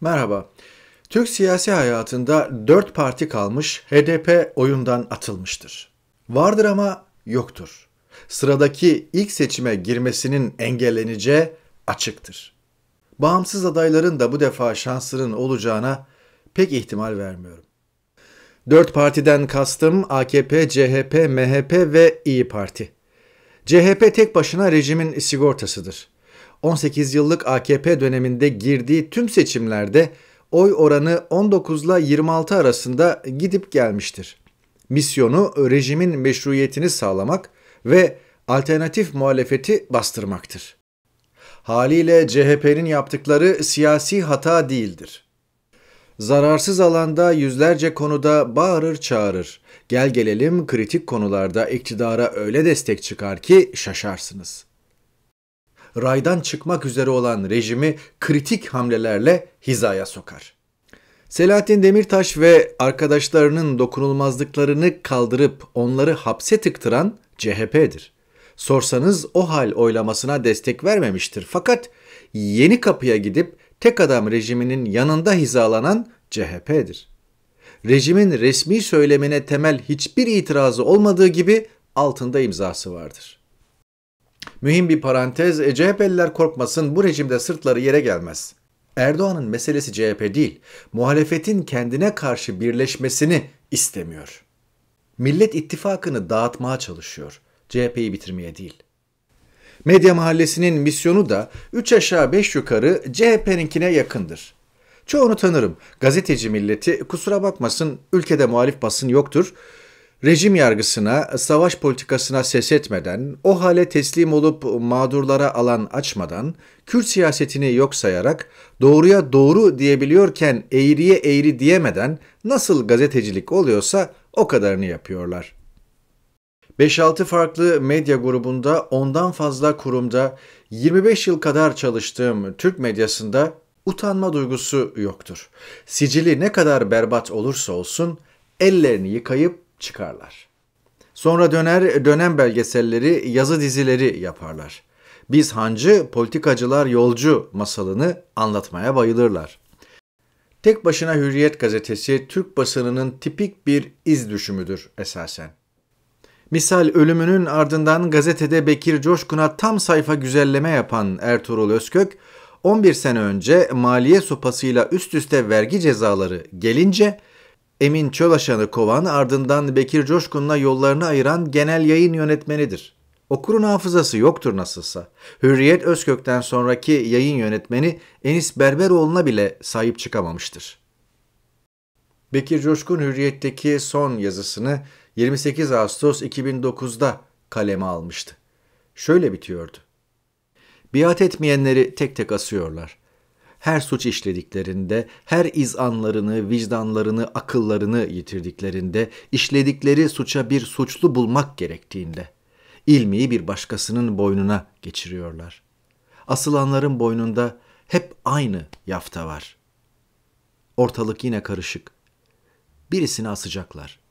Merhaba. Türk siyasi hayatında dört parti kalmış, HDP oyundan atılmıştır. Vardır ama yoktur. Sıradaki ilk seçime girmesinin engelleneceği açıktır. Bağımsız adayların da bu defa şansının olacağına pek ihtimal vermiyorum. Dört partiden kastım AKP, CHP, MHP ve İyi Parti. CHP tek başına rejimin sigortasıdır. 18 yıllık AKP döneminde girdiği tüm seçimlerde oy oranı 19 ile 26 arasında gidip gelmiştir. Misyonu rejimin meşruiyetini sağlamak ve alternatif muhalefeti bastırmaktır. Haliyle CHP'nin yaptıkları siyasi hata değildir. Zararsız alanda yüzlerce konuda bağırır çağırır. Gel gelelim kritik konularda iktidara öyle destek çıkar ki şaşarsınız.'' raydan çıkmak üzere olan rejimi kritik hamlelerle hizaya sokar. Selahattin Demirtaş ve arkadaşlarının dokunulmazlıklarını kaldırıp onları hapse tıktıran CHP'dir. Sorsanız o hal oylamasına destek vermemiştir. Fakat yeni kapıya gidip tek adam rejiminin yanında hizalanan CHP'dir. Rejimin resmi söylemine temel hiçbir itirazı olmadığı gibi altında imzası vardır. Mühim bir parantez, e, CHP'liler korkmasın bu rejimde sırtları yere gelmez. Erdoğan'ın meselesi CHP değil, muhalefetin kendine karşı birleşmesini istemiyor. Millet ittifakını dağıtmaya çalışıyor, CHP'yi bitirmeye değil. Medya Mahallesi'nin misyonu da 3 aşağı 5 yukarı CHP'ninkine yakındır. Çoğunu tanırım. Gazeteci milleti kusura bakmasın ülkede muhalif basın yoktur. Rejim yargısına, savaş politikasına ses etmeden, o hale teslim olup mağdurlara alan açmadan, Kürt siyasetini yok sayarak, doğruya doğru diyebiliyorken eğriye eğri diyemeden nasıl gazetecilik oluyorsa o kadarını yapıyorlar. 5-6 farklı medya grubunda ondan fazla kurumda 25 yıl kadar çalıştığım Türk medyasında utanma duygusu yoktur. Sicili ne kadar berbat olursa olsun ellerini yıkayıp çıkarlar. Sonra döner dönem belgeselleri, yazı dizileri yaparlar. Biz hancı, politikacılar yolcu masalını anlatmaya bayılırlar. Tek başına Hürriyet gazetesi Türk basınının tipik bir iz düşümüdür esasen. Misal ölümünün ardından gazetede Bekir Coşkun'a tam sayfa güzelleme yapan Ertuğrul Özkök, 11 sene önce maliye sopasıyla üst üste vergi cezaları gelince Emin Çölaşan'ı kovan ardından Bekir Coşkun'la yollarını ayıran genel yayın yönetmenidir. Okurun hafızası yoktur nasılsa. Hürriyet Özkök'ten sonraki yayın yönetmeni Enis Berberoğlu'na bile sahip çıkamamıştır. Bekir Coşkun Hürriyet'teki son yazısını 28 Ağustos 2009'da kaleme almıştı. Şöyle bitiyordu. Biat etmeyenleri tek tek asıyorlar her suç işlediklerinde, her izanlarını, vicdanlarını, akıllarını yitirdiklerinde, işledikleri suça bir suçlu bulmak gerektiğinde, ilmiyi bir başkasının boynuna geçiriyorlar. Asılanların boynunda hep aynı yafta var. Ortalık yine karışık. Birisini asacaklar.''